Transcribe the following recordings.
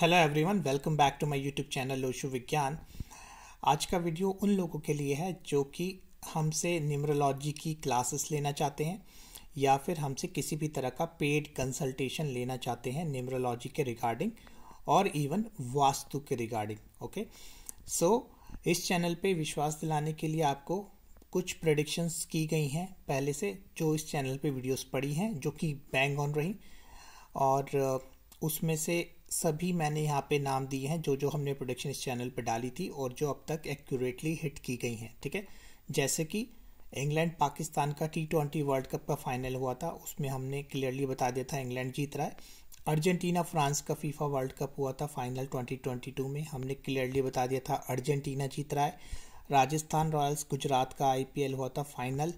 hello everyone welcome back to my YouTube channel Lo Shu विज्ञान आज का वीडियो उन लोगों के लिए है जो कि हमसे न्यूमरोलॉजी की क्लासेस लेना चाहते हैं या फिर हमसे किसी भी तरह का पेड कंसल्टेशन लेना चाहते हैं न्यूमरोलॉजी के रिगार्डिंग और इवन वास्तु के रिगार्डिंग ओके सो इस चैनल पर विश्वास दिलाने के लिए आपको कुछ प्रडिक्शंस की गई हैं पहले से जो इस चैनल पर वीडियोज़ पड़ी हैं जो कि बैंग ऑन रही और उसमें से सभी मैंने यहाँ पे नाम दिए हैं जो जो हमने प्रोडक्शन इस चैनल पर डाली थी और जो अब तक एक्यूरेटली हिट की गई हैं ठीक है जैसे कि इंग्लैंड पाकिस्तान का टी ट्वेंटी वर्ल्ड कप का फाइनल हुआ था उसमें हमने क्लियरली बता दिया था इंग्लैंड जीत रहा है अर्जेंटीना फ्रांस का फीफा वर्ल्ड कप हुआ था फाइनल 2022 में हमने क्लियरली बता दिया था अर्जेंटीना जीत रहा है राजस्थान रॉयल्स गुजरात का आईपीएल हुआ था फाइनल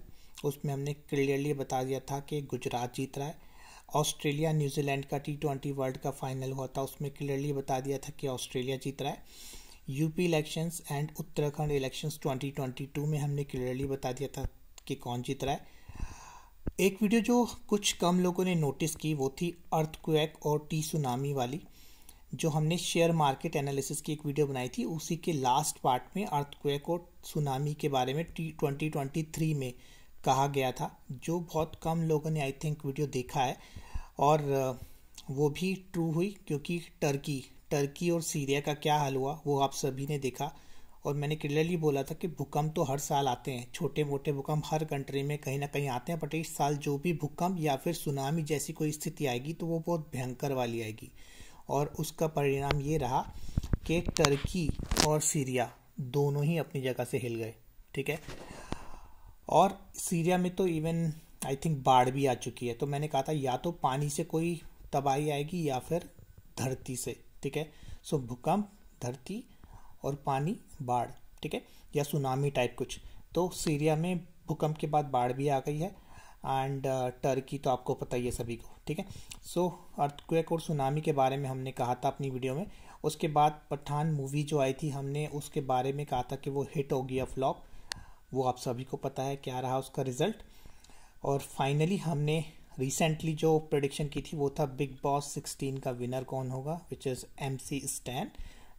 उसमें हमने क्लियरली बता दिया था कि गुजरात जीत रहा है ऑस्ट्रेलिया न्यूजीलैंड का T twenty World Cup final हुआ था उसमें क्लियरली बता दिया था कि ऑस्ट्रेलिया जीत रहा है UP elections and Uttarakhand elections 2022 में हमने क्लियरली बता दिया था कि कौन जीत रहा है एक वीडियो जो कुछ कम लोगों ने नोटिस की वो थी अर्थक्वेक और टी सुनामी वाली जो हमने शेयर मार्केट एनालिसिस की एक वीडियो बनाई थी उसी के लास्ट पार्ट में अर्थक्वेक और सुनामी के बारे में टी ट्वेंटी ट्वेंटी थ्री में कहा गया था जो बहुत कम लोगों ने आई थिंक वीडियो देखा है और वो भी ट्रू हुई क्योंकि टर्की टर्की और सीरिया का क्या हाल हुआ वो आप सभी ने देखा और मैंने क्लियरली बोला था कि भूकंप तो हर साल आते हैं छोटे मोटे भूकंप हर कंट्री में कहीं ना कहीं आते हैं बट इस साल जो भी भूकंप या फिर सुनामी जैसी कोई स्थिति आएगी तो वो बहुत भयंकर वाली आएगी और उसका परिणाम ये रहा कि टर्की और सीरिया दोनों ही अपनी जगह से हिल गए ठीक है और सीरिया में तो इवन आई थिंक बाढ़ भी आ चुकी है तो मैंने कहा था या तो पानी से कोई तबाही आएगी या फिर धरती से ठीक है सो भूकंप धरती और पानी बाढ़ ठीक है या सुनामी टाइप कुछ तो सीरिया में भूकंप के बाद बाढ़ भी आ गई है एंड टर्की uh, तो आपको पता ही है सभी को ठीक है सो अर्थक्वेक और सुनामी के बारे में हमने कहा था अपनी वीडियो में उसके बाद पठान मूवी जो आई थी हमने उसके बारे में कहा था कि वो हिट होगी या फ्लॉप वो आप सभी को पता है क्या रहा उसका रिज़ल्ट और फाइनली हमने रिसेंटली जो प्रडिक्शन की थी वो था बिग बॉस 16 का विनर कौन होगा which is M C Stan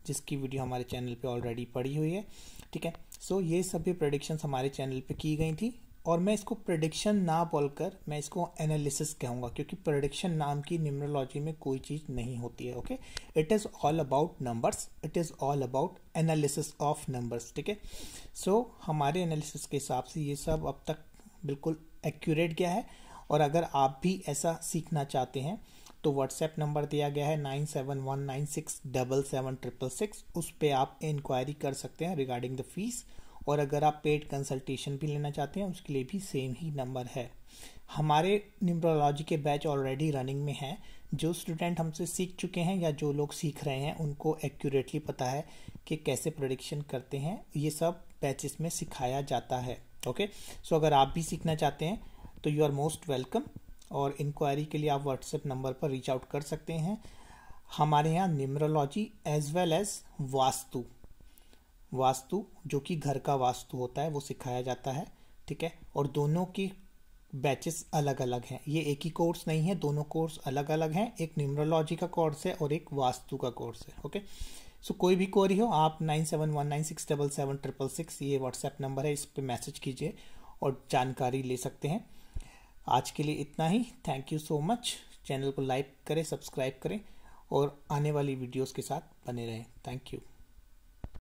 जिसकी वीडियो हमारे चैनल पे ऑलरेडी पड़ी हुई है ठीक है सो so, ये सभी प्रडिक्शंस हमारे चैनल पे की गई थी और मैं इसको प्रडिक्शन ना बोलकर मैं इसको एनालिसिस कहूँगा क्योंकि प्रडिक्शन नाम की न्यूमरोलॉजी में कोई चीज़ नहीं होती है okay it is all about numbers it is all about analysis of numbers ठीक है सो हमारे एनालिसिस के हिसाब से ये सब अब तक बिल्कुल एक्यूरेट गया है और अगर आप भी ऐसा सीखना चाहते हैं तो व्हाट्सएप नंबर दिया गया है nine seven one nine six double seven triple six उस पर आप इंक्वायरी कर सकते हैं रिगार्डिंग द फीस और अगर आप पेड कंसल्टेशन भी लेना चाहते हैं उसके लिए भी सेम ही नंबर है हमारे न्यूमरोलॉजी के बैच ऑलरेडी रनिंग में हैं जो स्टूडेंट हमसे सीख चुके हैं या जो लोग सीख रहे हैं उनको एक्यूरेटली पता है कि कैसे प्रोडिक्शन करते हैं ये सब बैचेस में सिखाया जाता है ओके सो अगर आप भी सीखना चाहते हैं तो यू आर मोस्ट वेलकम और इंक्वायरी के लिए आप व्हाट्सएप नंबर पर रीच आउट कर सकते हैं हमारे यहाँ numerology as well as vastu vastu जो कि घर का वास्तु होता है वो सिखाया जाता है ठीक है और दोनों की बैचेस अलग अलग हैं ये एक ही कोर्स नहीं है दोनों कोर्स अलग अलग हैं एक न्यूमरोलॉजी का कोर्स है और एक वास्तु का कोर्स है ओके सो कोई भी क्वेरी हो आप nine seven one nine six double seven triple six ये व्हाट्सएप नंबर है इस पर मैसेज कीजिए और जानकारी ले सकते हैं आज के लिए इतना ही thank you so much channel को लाइक करें सब्सक्राइब करें और आने वाली वीडियोस के साथ बने रहें थैंक यू